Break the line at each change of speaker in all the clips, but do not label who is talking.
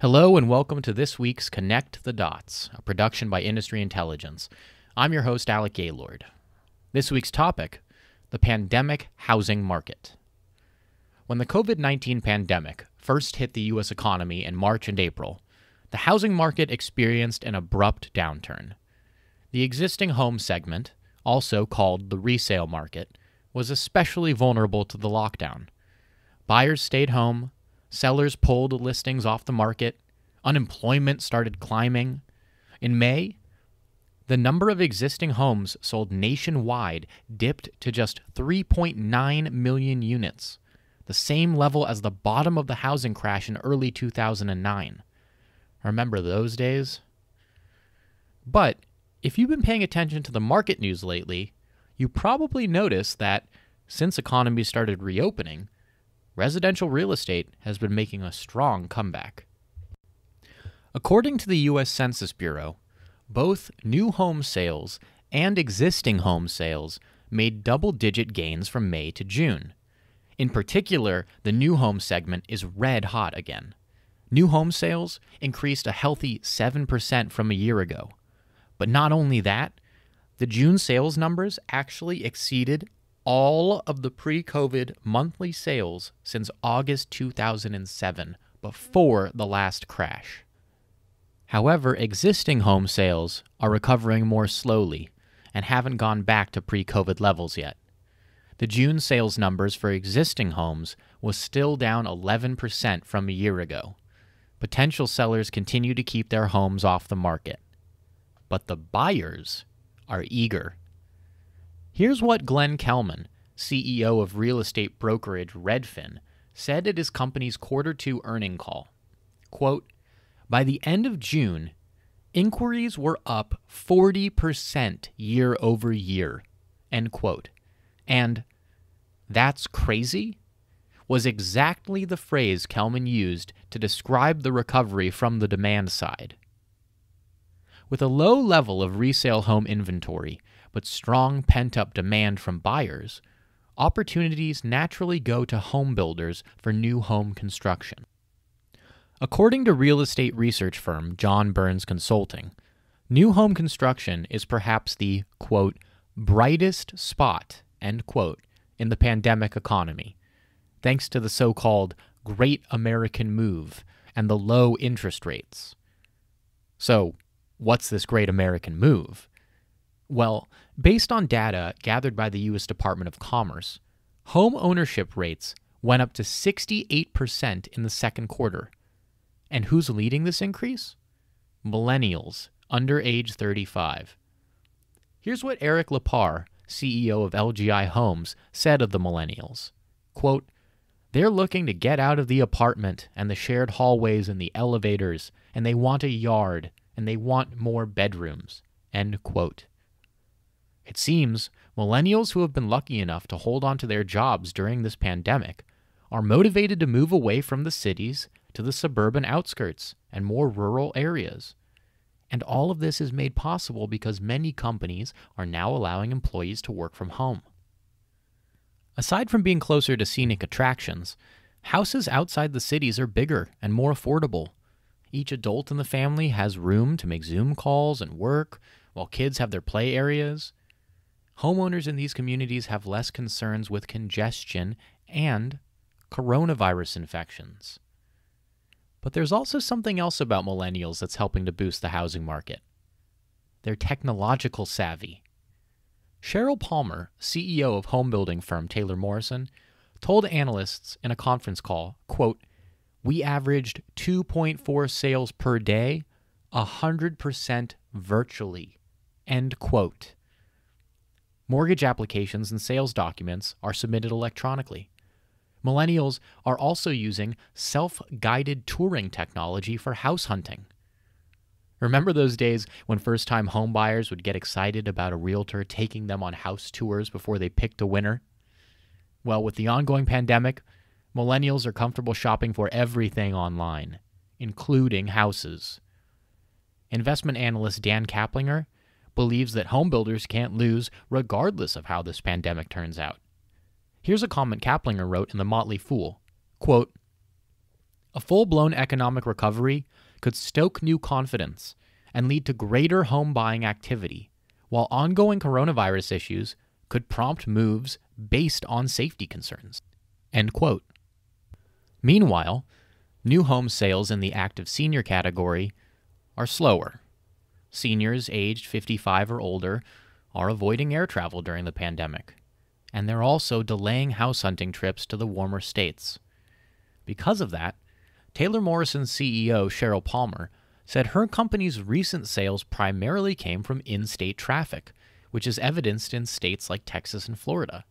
Hello and welcome to this week's Connect the Dots, a production by Industry Intelligence. I'm your host, Alec Gaylord. This week's topic the pandemic housing market. When the COVID 19 pandemic first hit the U.S. economy in March and April, the housing market experienced an abrupt downturn. The existing home segment, also called the resale market, was especially vulnerable to the lockdown. Buyers stayed home, Sellers pulled listings off the market. Unemployment started climbing. In May, the number of existing homes sold nationwide dipped to just 3.9 million units, the same level as the bottom of the housing crash in early 2009. Remember those days? But if you've been paying attention to the market news lately, you probably noticed that since economies started reopening, residential real estate has been making a strong comeback. According to the U.S. Census Bureau, both new home sales and existing home sales made double digit gains from May to June. In particular, the new home segment is red hot again. New home sales increased a healthy 7% from a year ago. But not only that, the June sales numbers actually exceeded all of the pre COVID monthly sales since August 2007, before the last crash. However, existing home sales are recovering more slowly and haven't gone back to pre COVID levels yet. The June sales numbers for existing homes was still down 11% from a year ago. Potential sellers continue to keep their homes off the market. But the buyers are eager Here's what Glenn Kelman, CEO of real estate brokerage Redfin, said at his company's quarter two earning call. Quote, by the end of June, inquiries were up 40% year over year, end quote. And that's crazy was exactly the phrase Kelman used to describe the recovery from the demand side. With a low level of resale home inventory, but strong pent up demand from buyers, opportunities naturally go to home builders for new home construction. According to real estate research firm John Burns Consulting, new home construction is perhaps the, quote, brightest spot, end quote, in the pandemic economy, thanks to the so called Great American Move and the low interest rates. So, what's this Great American Move? Well, based on data gathered by the U.S. Department of Commerce, home ownership rates went up to 68% in the second quarter. And who's leading this increase? Millennials under age 35. Here's what Eric Lapar, CEO of LGI Homes, said of the millennials. Quote, they're looking to get out of the apartment and the shared hallways and the elevators, and they want a yard, and they want more bedrooms. End quote. It seems millennials who have been lucky enough to hold on to their jobs during this pandemic are motivated to move away from the cities to the suburban outskirts and more rural areas. And all of this is made possible because many companies are now allowing employees to work from home. Aside from being closer to scenic attractions, houses outside the cities are bigger and more affordable. Each adult in the family has room to make Zoom calls and work, while kids have their play areas homeowners in these communities have less concerns with congestion and coronavirus infections. But there's also something else about millennials that's helping to boost the housing market. They're technological savvy. Cheryl Palmer, CEO of homebuilding firm Taylor Morrison, told analysts in a conference call, quote, "We averaged 2.4 sales per day, 100% virtually." End quote. Mortgage applications and sales documents are submitted electronically. Millennials are also using self guided touring technology for house hunting. Remember those days when first time homebuyers would get excited about a realtor taking them on house tours before they picked a winner? Well, with the ongoing pandemic, millennials are comfortable shopping for everything online, including houses. Investment analyst Dan Kaplinger believes that homebuilders can't lose regardless of how this pandemic turns out. Here's a comment Kaplinger wrote in The Motley Fool quote, A full blown economic recovery could stoke new confidence and lead to greater home buying activity, while ongoing coronavirus issues could prompt moves based on safety concerns. End quote. Meanwhile, new home sales in the active senior category are slower seniors aged 55 or older are avoiding air travel during the pandemic, and they're also delaying house hunting trips to the warmer states. Because of that, Taylor Morrison's CEO, Cheryl Palmer, said her company's recent sales primarily came from in state traffic, which is evidenced in states like Texas and Florida.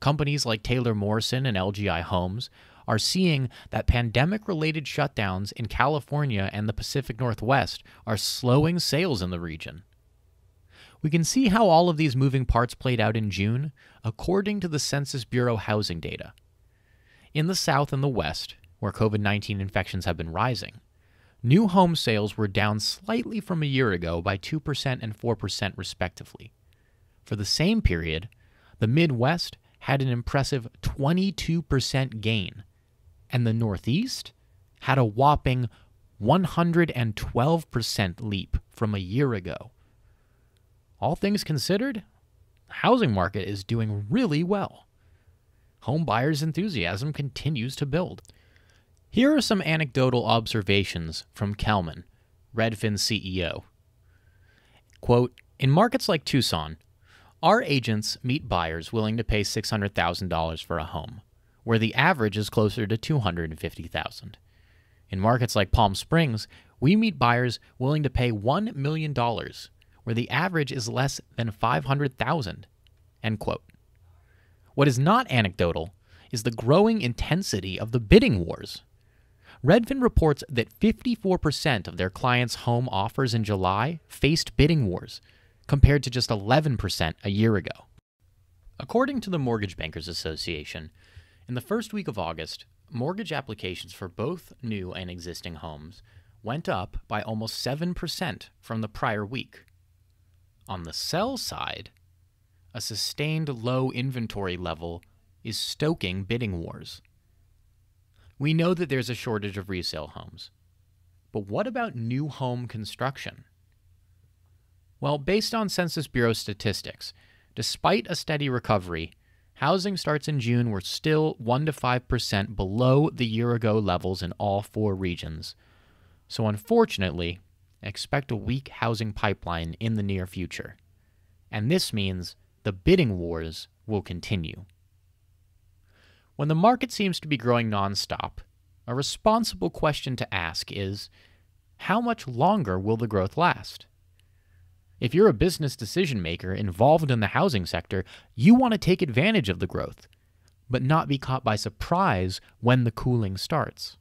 Companies like Taylor Morrison and LGI Homes are seeing that pandemic related shutdowns in California and the Pacific Northwest are slowing sales in the region. We can see how all of these moving parts played out in June according to the Census Bureau housing data. In the South and the West, where COVID 19 infections have been rising, new home sales were down slightly from a year ago by 2% and 4%, respectively. For the same period, the Midwest had an impressive 22% gain, and the Northeast had a whopping 112% leap from a year ago. All things considered, the housing market is doing really well. Home buyers' enthusiasm continues to build. Here are some anecdotal observations from Kalman, Redfin CEO. Quote, in markets like Tucson, our agents meet buyers willing to pay $600,000 for a home where the average is closer to 250,000. In markets like Palm Springs, we meet buyers willing to pay $1 million, where the average is less than 500,000. End quote. What is not anecdotal is the growing intensity of the bidding wars. Redfin reports that 54% of their clients' home offers in July faced bidding wars, compared to just 11% a year ago. According to the Mortgage Bankers Association, in the first week of August, mortgage applications for both new and existing homes went up by almost 7% from the prior week. On the sell side, a sustained low inventory level is stoking bidding wars. We know that there's a shortage of resale homes. But what about new home construction? Well, based on Census Bureau statistics, despite a steady recovery, Housing starts in June were still 1 to 5% below the year ago levels in all four regions. So, unfortunately, expect a weak housing pipeline in the near future. And this means the bidding wars will continue. When the market seems to be growing nonstop, a responsible question to ask is how much longer will the growth last? If you're a business decision maker involved in the housing sector, you want to take advantage of the growth, but not be caught by surprise when the cooling starts.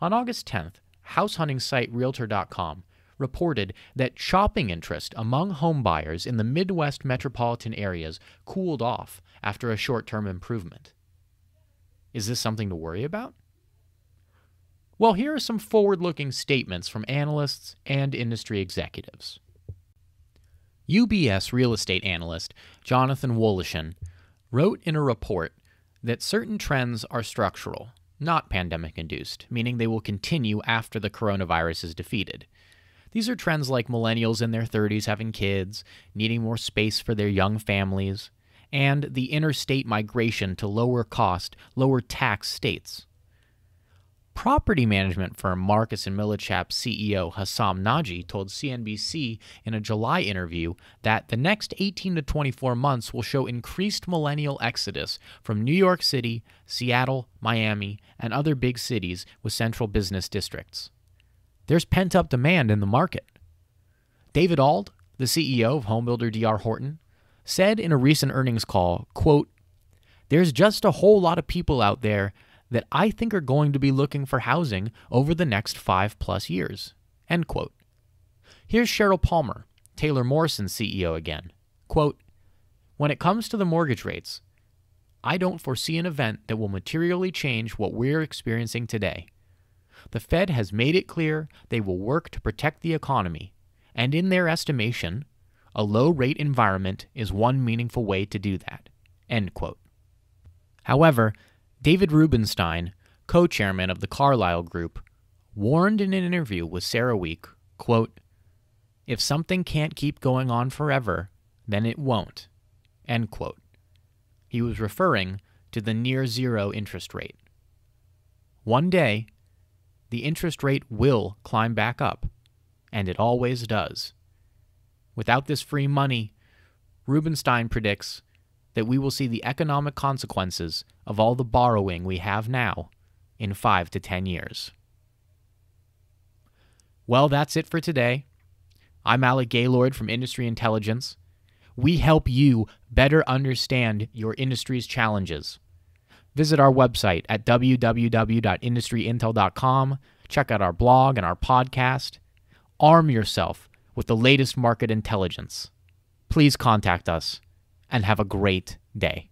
On August 10th, house hunting site Realtor.com reported that shopping interest among homebuyers in the Midwest metropolitan areas cooled off after a short term improvement. Is this something to worry about? Well, here are some forward looking statements from analysts and industry executives. UBS real estate analyst Jonathan Wolishin wrote in a report that certain trends are structural, not pandemic induced, meaning they will continue after the coronavirus is defeated. These are trends like millennials in their 30s having kids, needing more space for their young families, and the interstate migration to lower cost, lower tax states. Property management firm Marcus and Millichap CEO Hassam Naji told CNBC in a July interview that the next 18 to 24 months will show increased millennial exodus from New York City, Seattle, Miami, and other big cities with central business districts. There's pent up demand in the market. David Ald, the CEO of homebuilder DR Horton, said in a recent earnings call, quote, "There's just a whole lot of people out there that I think are going to be looking for housing over the next five plus years. End quote. Here's Cheryl Palmer, Taylor Morrison CEO again. Quote, when it comes to the mortgage rates, I don't foresee an event that will materially change what we're experiencing today. The Fed has made it clear they will work to protect the economy, and in their estimation, a low rate environment is one meaningful way to do that. End quote. However, David Rubenstein, co chairman of the Carlyle Group, warned in an interview with Sarah Week quote, If something can't keep going on forever, then it won't. End quote. He was referring to the near zero interest rate. One day, the interest rate will climb back up, and it always does. Without this free money, Rubenstein predicts that we will see the economic consequences of all the borrowing we have now in 5 to 10 years. Well, that's it for today. I'm Alec Gaylord from Industry Intelligence. We help you better understand your industry's challenges. Visit our website at www.industryintel.com, check out our blog and our podcast. Arm yourself with the latest market intelligence. Please contact us and have a great day.